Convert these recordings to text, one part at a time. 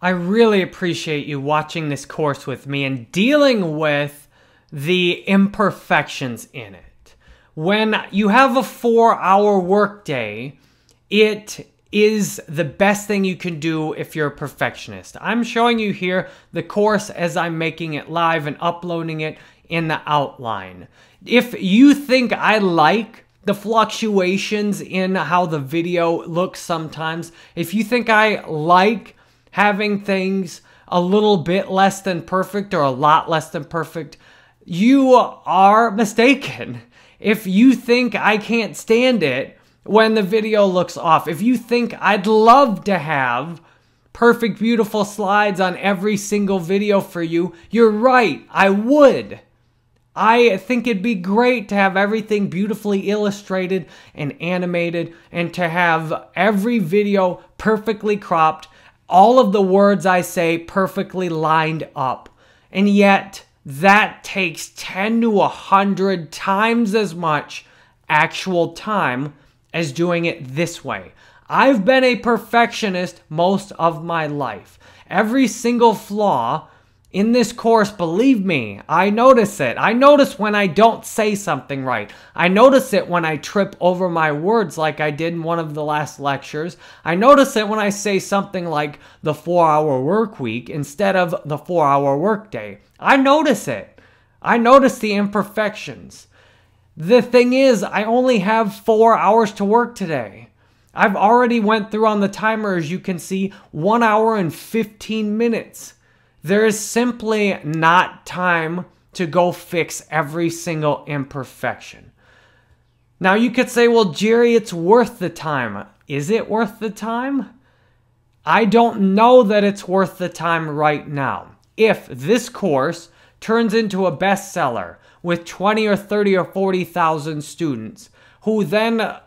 I really appreciate you watching this course with me and dealing with the imperfections in it. When you have a four hour workday, it is the best thing you can do if you're a perfectionist. I'm showing you here the course as I'm making it live and uploading it in the outline. If you think I like the fluctuations in how the video looks sometimes, if you think I like having things a little bit less than perfect or a lot less than perfect, you are mistaken. If you think I can't stand it when the video looks off, if you think I'd love to have perfect, beautiful slides on every single video for you, you're right, I would. I think it'd be great to have everything beautifully illustrated and animated and to have every video perfectly cropped all of the words I say perfectly lined up. And yet, that takes 10 to 100 times as much actual time as doing it this way. I've been a perfectionist most of my life. Every single flaw in this course, believe me, I notice it. I notice when I don't say something right. I notice it when I trip over my words like I did in one of the last lectures. I notice it when I say something like the four hour work week instead of the four hour workday. I notice it. I notice the imperfections. The thing is, I only have four hours to work today. I've already went through on the timer, as you can see, one hour and 15 minutes. There is simply not time to go fix every single imperfection. Now you could say, well, Jerry, it's worth the time. Is it worth the time? I don't know that it's worth the time right now. If this course turns into a bestseller with 20 or 30 or 40,000 students, who then the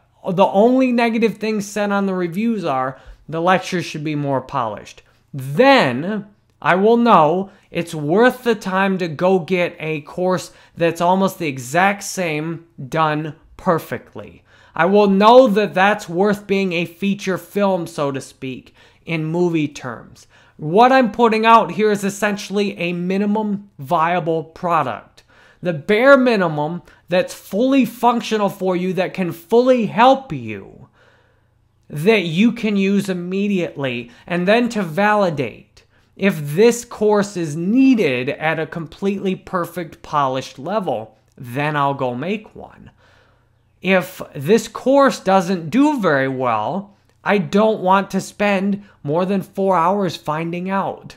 only negative things said on the reviews are the lecture should be more polished. Then I will know it's worth the time to go get a course that's almost the exact same done perfectly. I will know that that's worth being a feature film, so to speak, in movie terms. What I'm putting out here is essentially a minimum viable product. The bare minimum that's fully functional for you, that can fully help you, that you can use immediately, and then to validate if this course is needed at a completely perfect polished level, then I'll go make one. If this course doesn't do very well, I don't want to spend more than four hours finding out.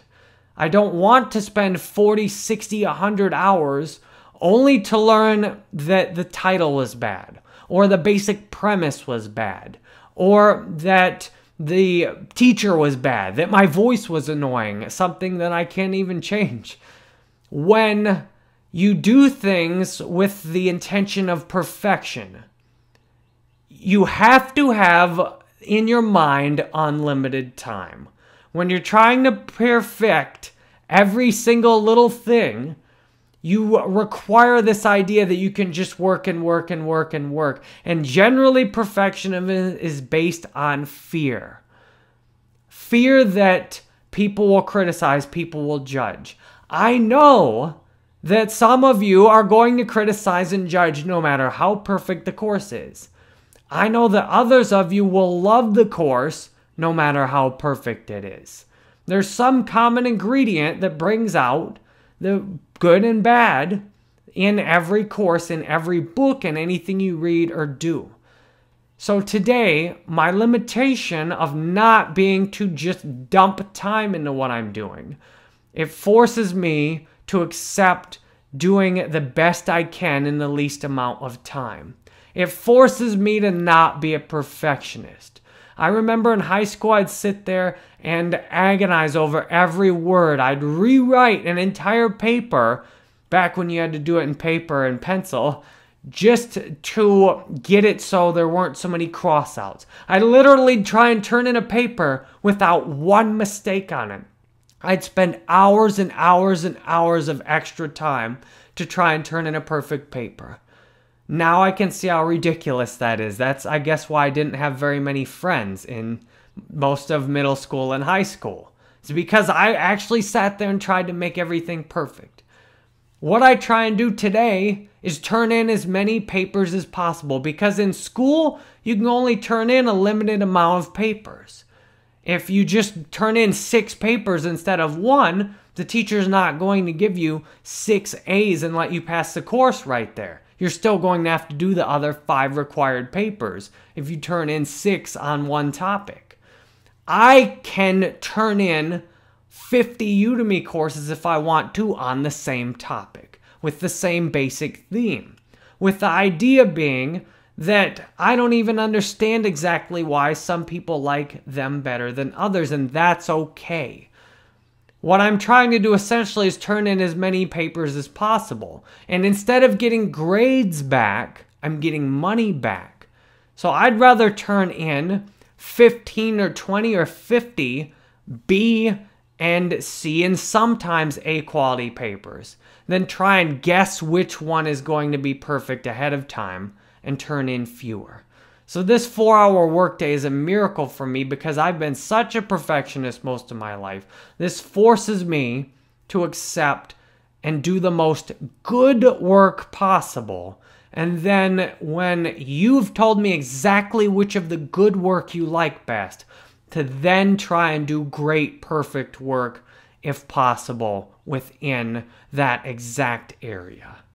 I don't want to spend 40, 60, 100 hours only to learn that the title was bad, or the basic premise was bad, or that the teacher was bad, that my voice was annoying, something that I can't even change. When you do things with the intention of perfection, you have to have in your mind unlimited time. When you're trying to perfect every single little thing, you require this idea that you can just work and work and work and work. And generally, perfectionism is based on fear fear that people will criticize, people will judge. I know that some of you are going to criticize and judge no matter how perfect the course is. I know that others of you will love the course no matter how perfect it is. There's some common ingredient that brings out the good and bad, in every course, in every book, and anything you read or do. So today, my limitation of not being to just dump time into what I'm doing, it forces me to accept doing the best I can in the least amount of time. It forces me to not be a perfectionist. I remember in high school, I'd sit there and agonize over every word. I'd rewrite an entire paper back when you had to do it in paper and pencil just to get it so there weren't so many crossouts. I literally try and turn in a paper without one mistake on it. I'd spend hours and hours and hours of extra time to try and turn in a perfect paper. Now I can see how ridiculous that is. That's, I guess, why I didn't have very many friends in most of middle school and high school. It's because I actually sat there and tried to make everything perfect. What I try and do today is turn in as many papers as possible because in school, you can only turn in a limited amount of papers. If you just turn in six papers instead of one, the teacher's not going to give you six A's and let you pass the course right there you're still going to have to do the other five required papers if you turn in six on one topic. I can turn in 50 Udemy courses if I want to on the same topic with the same basic theme. With the idea being that I don't even understand exactly why some people like them better than others, and that's okay. What I'm trying to do essentially is turn in as many papers as possible. And instead of getting grades back, I'm getting money back. So I'd rather turn in 15 or 20 or 50 B and C and sometimes A quality papers than try and guess which one is going to be perfect ahead of time and turn in fewer. So this four hour workday is a miracle for me because I've been such a perfectionist most of my life. This forces me to accept and do the most good work possible. And then when you've told me exactly which of the good work you like best, to then try and do great, perfect work if possible within that exact area.